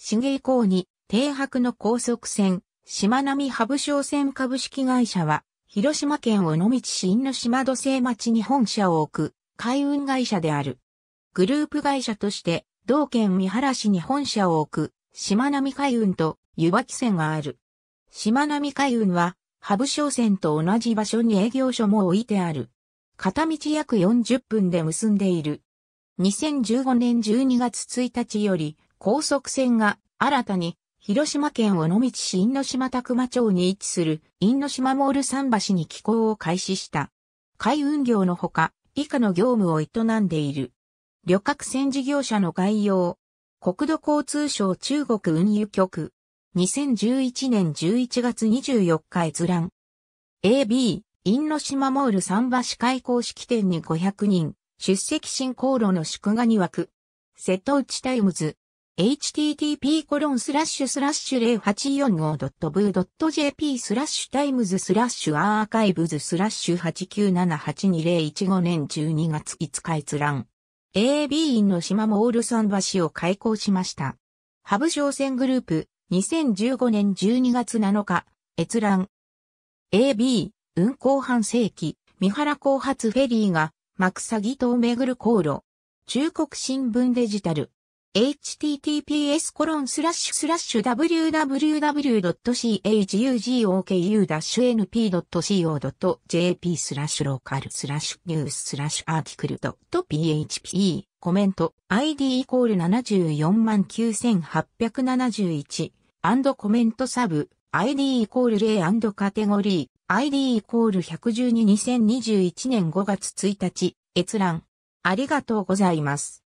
市芸港に、停泊の高速船、しまなみハブ商船株式会社は、広島県尾道市因島土星町に本社を置く、海運会社である。グループ会社として、同県三原市に本社を置く、しまなみ海運と湯脇船がある。しまなみ海運は、ハブ商船と同じ場所に営業所も置いてある。片道約40分で結んでいる。2015年12月1日より、高速線が新たに広島県尾道市因島拓磨町に位置する因島モール桟橋に寄港を開始した。海運業のほか、以下の業務を営んでいる。旅客船事業者の概要。国土交通省中国運輸局。2011年11月24日閲覧。AB、因島モール桟橋開港式典に500人。出席進行路の祝賀に枠。瀬戸内タイムズ。http コロンスラッシュスラッシュ 0845.v.jp スラッシュタイムズスラッシュアーカイブズスラッシュ8978201年12月5日閲覧。AB 院の島モール桟橋を開港しました。ハブ商船グループ2015年12月7日閲覧。AB 運航半世紀三原港発フェリーがマクサギ島をめぐる航路。中国新聞デジタル。https www.chugoku-np.co.jp スラッシュローカルスラッシュニューススラッシュアーティクル .php コメント ID イコール749,871アンドコメントサブ ID イコール例アンドカテゴリー ID イコール1122021年5月1日閲覧ありがとうございます。